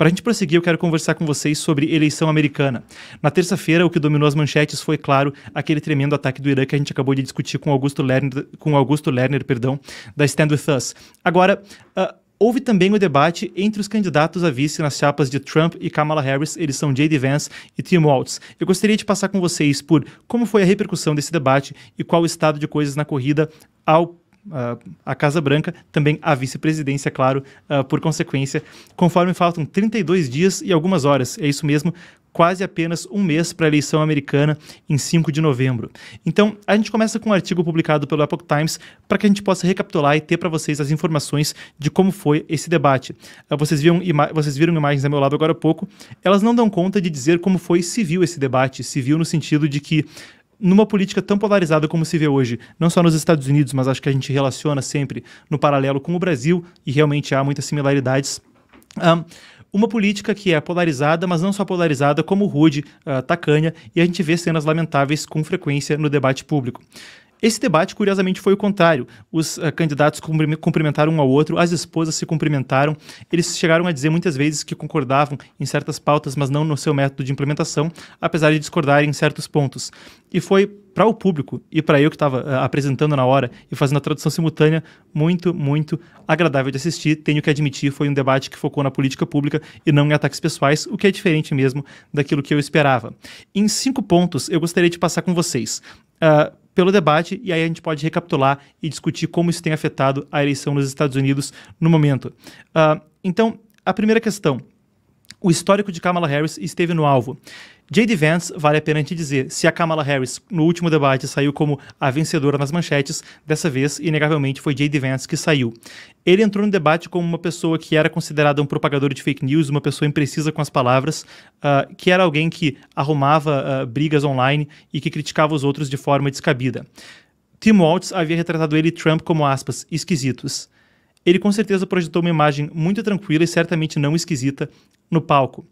Para a gente prosseguir, eu quero conversar com vocês sobre eleição americana. Na terça-feira, o que dominou as manchetes foi, claro, aquele tremendo ataque do Irã que a gente acabou de discutir com Augusto Lerner, com Augusto Lerner perdão, da Stand With Us. Agora, uh, Houve também o debate entre os candidatos a vice nas chapas de Trump e Kamala Harris, eles são J.D. Vance e Tim Waltz. Eu gostaria de passar com vocês por como foi a repercussão desse debate e qual o estado de coisas na corrida ao a Casa Branca, também a vice-presidência, claro, ah, por consequência, conforme faltam 32 dias e algumas horas. É isso mesmo, quase apenas um mês para a eleição americana em 5 de novembro. Então, a gente começa com um artigo publicado pelo Epoch Times para que a gente possa recapitular e ter para vocês as informações de como foi esse debate. Uh, vocês, viram vocês viram imagens ao meu lado agora há pouco, elas não dão conta de dizer como foi civil esse debate, civil no sentido de que numa política tão polarizada como se vê hoje, não só nos Estados Unidos, mas acho que a gente relaciona sempre no paralelo com o Brasil, e realmente há muitas similaridades. Um, uma política que é polarizada, mas não só polarizada, como rude, uh, ah, tacanha, e a gente vê cenas lamentáveis com frequência no debate público. Esse debate, curiosamente, foi o contrário. Os uh, candidatos cumprimentaram um ao outro, as esposas se cumprimentaram. Eles chegaram a dizer muitas vezes que concordavam em certas pautas, mas não no seu método de implementação, apesar de discordarem em certos pontos. E foi para o público e para eu que estava uh, eh, apresentando na hora e fazendo a tradução simultânea, muito, muito agradável de assistir. Tenho que admitir, foi um debate que focou na política pública e não em ataques pessoais, o que é diferente mesmo daquilo que eu esperava. Em cinco pontos, eu gostaria de passar com vocês. Uh, pelo debate e aí a gente pode recapitular e discutir como isso tem afetado a eleição nos Estados Unidos no momento. Uh, então, a primeira questão. O histórico de Kamala Harris esteve no alvo. J.D. Vance, vale a pena te dizer, se a Kamala Harris, no último debate, saiu como a vencedora nas manchetes, dessa vez, inegavelmente, foi J.D. Vance que saiu. Ele entrou no debate como uma pessoa que era considerada um propagador de fake news, uma pessoa imprecisa com as palavras, uh, que era alguém que arrumava uh, brigas online e que criticava os outros de forma descabida. Tim Waltz havia retratado ele e Trump como, aspas, esquisitos. Ele com certeza projetou uma imagem muito tranquila e certamente não esquisita no palco.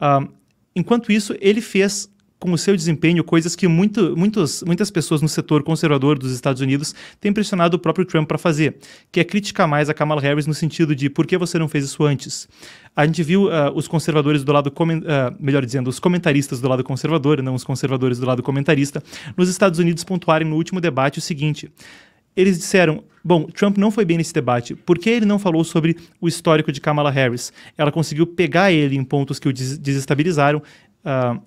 Uh, Enquanto isso, ele fez com o seu desempenho coisas que muito, muitos, muitas pessoas no setor conservador dos Estados Unidos têm pressionado o próprio Trump para fazer, que é criticar mais a Kamala Harris no sentido de por que você não fez isso antes. A gente viu uh, os conservadores do lado, uh, melhor dizendo, os comentaristas do lado conservador, não os conservadores do lado comentarista, nos Estados Unidos pontuarem no último debate o seguinte. Eles disseram, Bom, Trump não foi bem nesse debate. Por que ele não falou sobre o histórico de Kamala Harris? Ela conseguiu pegar ele em pontos que o des desestabilizaram. Uh,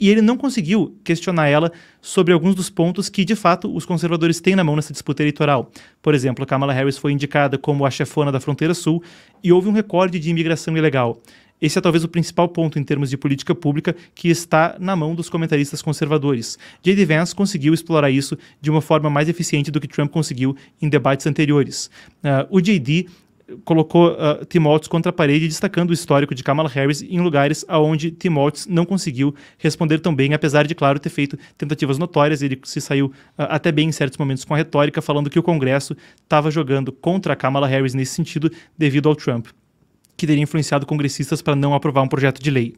e ele não conseguiu questionar ela sobre alguns dos pontos que, de fato, os conservadores têm na mão nessa disputa eleitoral. Por exemplo, Kamala Harris foi indicada como a chefona da fronteira sul e houve um recorde de imigração ilegal. Esse é talvez o principal ponto em termos de política pública que está na mão dos comentaristas conservadores. J.D. Vance conseguiu explorar isso de uma forma mais eficiente do que Trump conseguiu em debates anteriores. Uh, o J.D eh, colocou uh, ah, Timóteos contra a parede, destacando o histórico de Kamala Harris em lugares aonde Timóteos não conseguiu responder tão bem, apesar de, claro, ter feito tentativas notórias. Ele se saiu uh, até bem em certos momentos com a retórica, falando que o Congresso estava jogando contra a Kamala Harris nesse sentido, devido ao Trump que teria influenciado congressistas para não aprovar um projeto de lei.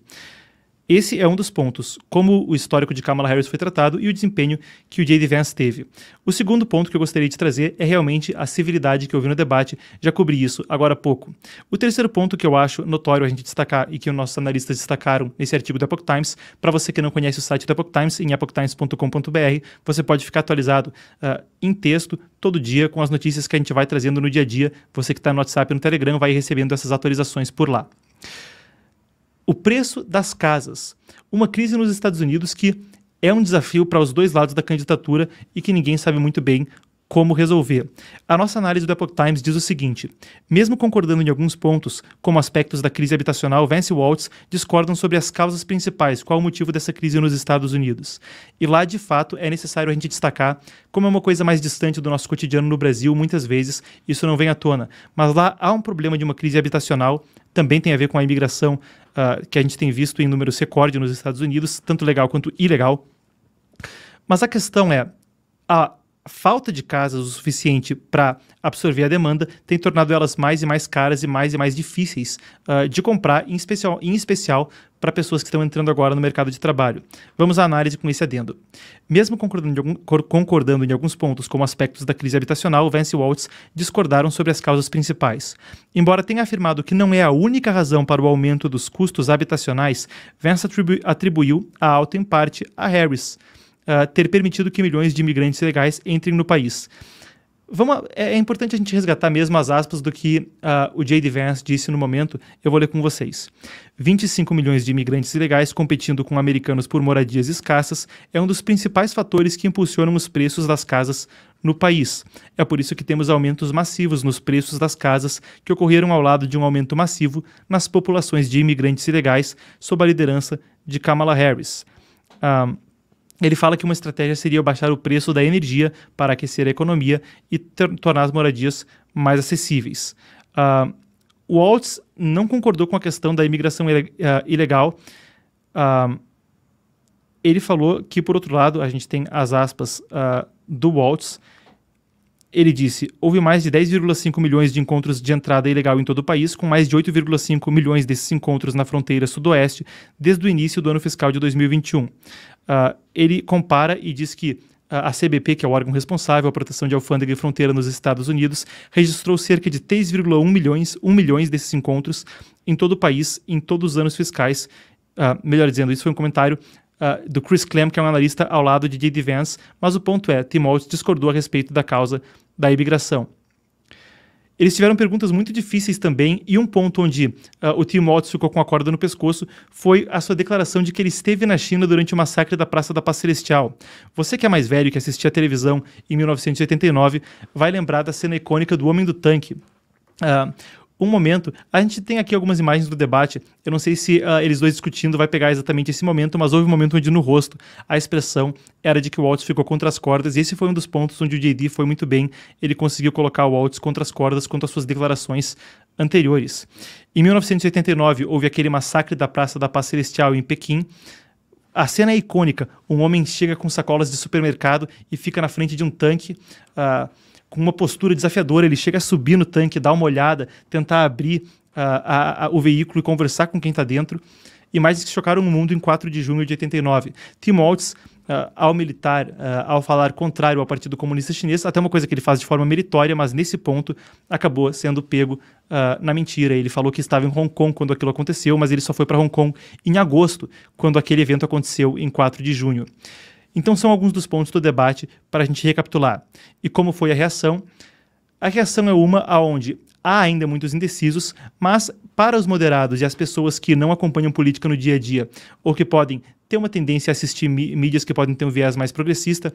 Esse é um dos pontos, como o histórico de Kamala Harris foi tratado e o desempenho que o J.D. Vance teve. O segundo ponto que eu gostaria de trazer é realmente a civilidade que eu vi no debate, já cobri isso agora há pouco. O terceiro ponto que eu acho notório a gente destacar e que nossos analistas destacaram nesse artigo da Epoch Times, para você que não conhece o site do Epoch Times, em epochtimes.com.br, você pode ficar atualizado uh, em texto todo dia com as notícias que a gente vai trazendo no dia a dia. Você que está no WhatsApp e no Telegram vai recebendo essas atualizações por lá. O preço das casas. Uma crise nos Estados Unidos que é um desafio para os dois lados da candidatura e que ninguém sabe muito bem como resolver. A nossa análise do Epoch Times diz o seguinte: mesmo concordando em alguns pontos, como aspectos da crise habitacional, Vance Waltz discordam sobre as causas principais, qual o motivo dessa crise nos Estados Unidos. E lá, de fato, é necessário a gente destacar como é uma coisa mais distante do nosso cotidiano no Brasil, muitas vezes isso não vem à tona. Mas lá há um problema de uma crise habitacional, também tem a ver com a imigração uh, que a gente tem visto em números recorde nos Estados Unidos, tanto legal quanto ilegal. Mas a questão é, a a falta de casas o suficiente para absorver a demanda tem tornado elas mais e mais caras e mais e mais difíceis uh, de comprar, em especial, em especial para pessoas que estão entrando agora no mercado de trabalho. Vamos à análise com esse adendo. Mesmo concordando em, algum, concordando em alguns pontos, como aspectos da crise habitacional, Vance e Waltz discordaram sobre as causas principais. Embora tenha afirmado que não é a única razão para o aumento dos custos habitacionais, Vance atribuiu a alta em parte a Harris uh, ter permitido que milhões de imigrantes ilegais entrem no país. Vamos, é, é importante a gente resgatar mesmo as aspas do que uh, o J.D. Vance disse no momento. Eu vou ler com vocês. 25 milhões de imigrantes ilegais competindo com americanos por moradias escassas é um dos principais fatores que impulsionam os preços das casas no país. É por isso que temos aumentos massivos nos preços das casas que ocorreram ao lado de um aumento massivo nas populações de imigrantes ilegais sob a liderança de Kamala Harris. Ah, ele fala que uma estratégia seria baixar o preço da energia para aquecer a economia e tornar as moradias mais acessíveis. Uh, Waltz não concordou com a questão da imigração uh, ilegal. Uh, ele falou que, por outro lado, a gente tem as aspas uh, do Waltz. Ele disse: houve mais de 10,5 milhões de encontros de entrada ilegal em todo o país, com mais de 8,5 milhões desses encontros na fronteira sudoeste desde o início do ano fiscal de 2021. Uh, ah, ele compara e diz que ah, a CBP, que é o órgão responsável pela proteção de alfândega e fronteira nos Estados Unidos, registrou cerca de 3,1 milhões, 1 milhões desses encontros em todo o país, em todos os anos fiscais. Uh, melhor dizendo, isso foi um comentário uh, do Chris Clem, que é um analista ao lado de J.D. Vance, mas o ponto é, Timothy discordou a respeito da causa da imigração. Eles tiveram perguntas muito difíceis também, e um ponto onde uh, o Timóteo ficou com a corda no pescoço foi a sua declaração de que ele esteve na China durante o massacre da Praça da Paz Celestial. Você que é mais velho, que assistia à televisão em 1989, vai lembrar da cena icônica do Homem do Tanque. Uh, um momento. A gente tem aqui algumas imagens do debate. Eu não sei se uh, eles dois discutindo vai pegar exatamente esse momento, mas houve um momento onde no rosto a expressão era de que o Waltz ficou contra as cordas. E esse foi um dos pontos onde o JD foi muito bem. Ele conseguiu colocar o Waltz contra as cordas quanto às suas declarações anteriores. Em 1989 houve aquele massacre da Praça da Paz Celestial em Pequim. A cena é icônica. Um homem chega com sacolas de supermercado e fica na frente de um tanque. Uh, com uma postura desafiadora. Ele chega a subir no tanque, dar uma olhada, tentar abrir ah, a, a, o veículo e conversar com quem está dentro. E mais que chocaram o mundo em 4 de junho de 89. Tim Waltz, uh, ao militar, uh, ao falar contrário ao Partido Comunista Chinês, até uma coisa que ele faz de forma meritória, mas nesse ponto acabou sendo pego uh, na mentira. Ele falou que estava em Hong Kong quando aquilo aconteceu, mas ele só foi para Hong Kong em agosto, quando aquele evento aconteceu em 4 de junho. Então, são alguns dos pontos do debate para a gente recapitular. E como foi a reação? A reação é uma aonde há ainda muitos indecisos, mas para os moderados e as pessoas que não acompanham política no dia a dia ou que podem ter uma tendência a assistir mídias que podem ter um viés mais progressista,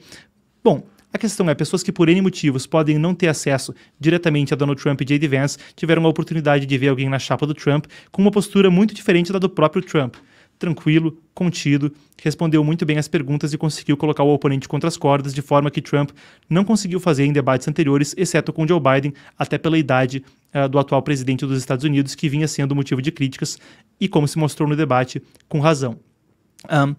bom, a questão é, pessoas que por N motivos podem não ter acesso diretamente a Donald Trump e J.D. Vance tiveram a oportunidade de ver alguém na chapa do Trump com uma postura muito diferente da do próprio Trump tranquilo, contido, respondeu muito bem às perguntas e conseguiu colocar o oponente contra as cordas, de forma que Trump não conseguiu fazer em debates anteriores, exceto com Joe Biden, até pela idade uh, do atual presidente dos Estados Unidos, que vinha sendo motivo de críticas e, como se mostrou no debate, com razão. Um,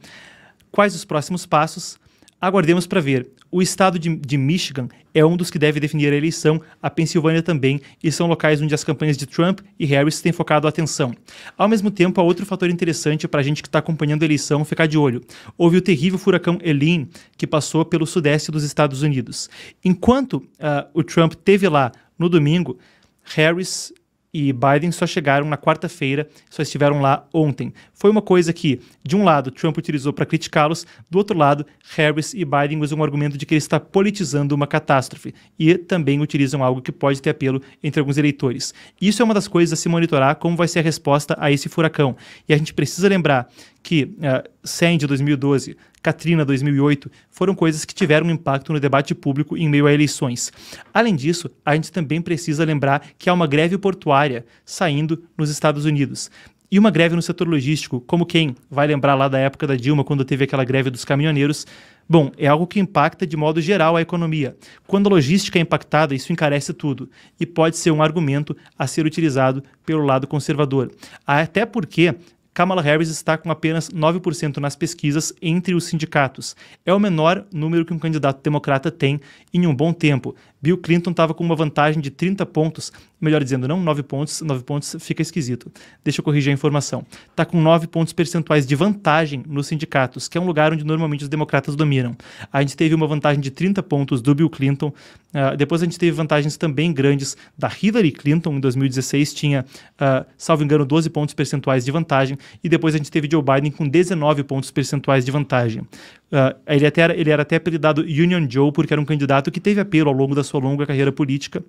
quais os próximos passos? Aguardemos para ver. O estado de, de, Michigan é um dos que deve definir a eleição, a Pensilvânia também, e são locais onde as campanhas de Trump e Harris têm focado a atenção. Ao mesmo tempo, há outro fator interessante para a gente que está acompanhando a eleição ficar de olho. Houve o terrível furacão Elin que passou pelo sudeste dos Estados Unidos. Enquanto uh, o Trump teve lá no domingo, Harris e Biden só chegaram na quarta-feira, só estiveram lá ontem. Foi uma coisa que, de um lado, Trump utilizou para criticá-los, do outro lado, Harris e Biden usam o argumento de que ele está politizando uma catástrofe e também utilizam algo que pode ter apelo entre alguns eleitores. Isso é uma das coisas a se monitorar, como vai ser a resposta a esse furacão. E a gente precisa lembrar que uh, Sandy 2012 Katrina 2008, foram coisas que tiveram impacto no debate público em meio a eleições. Além disso, a gente também precisa lembrar que há uma greve portuária saindo nos Estados Unidos e uma greve no setor logístico, como quem vai lembrar lá da época da Dilma, quando teve aquela greve dos caminhoneiros. Bom, é algo que impacta de modo geral a economia. Quando a logística é impactada, isso encarece tudo e pode ser um argumento a ser utilizado pelo lado conservador. Até porque Kamala Harris está com apenas 9% nas pesquisas entre os sindicatos. É o menor número que um candidato democrata tem em um bom tempo. Bill Clinton estava com uma vantagem de 30 pontos, melhor dizendo, não 9 pontos, 9 pontos fica esquisito. Deixa eu corrigir a informação. Está com 9 pontos percentuais de vantagem nos sindicatos, que é um lugar onde normalmente os democratas dominam. A gente teve uma vantagem de 30 pontos do Bill Clinton, uh, depois a gente teve vantagens também grandes da Hillary Clinton, em 2016 tinha, uh, salvo engano, 12 pontos percentuais de vantagem, e depois a gente teve Joe Biden com 19 pontos percentuais de vantagem. Uh, ele, até era, ele era até apelidado Union Joe, porque era um candidato que teve apelo ao longo da sua sua longa carreira política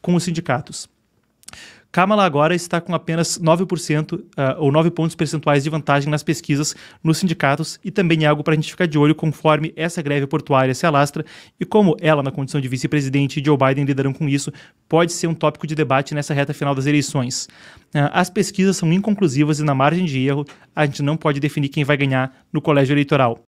com os sindicatos. Kamala agora está com apenas 9% uh, ah, ou 9 pontos percentuais de vantagem nas pesquisas nos sindicatos e também é algo para a gente ficar de olho conforme essa greve portuária se alastra e como ela, na condição de vice-presidente e Joe Biden lidarão com isso, pode ser um tópico de debate nessa reta final das eleições. Uh, as pesquisas são inconclusivas e na margem de erro a gente não pode definir quem vai ganhar no colégio eleitoral.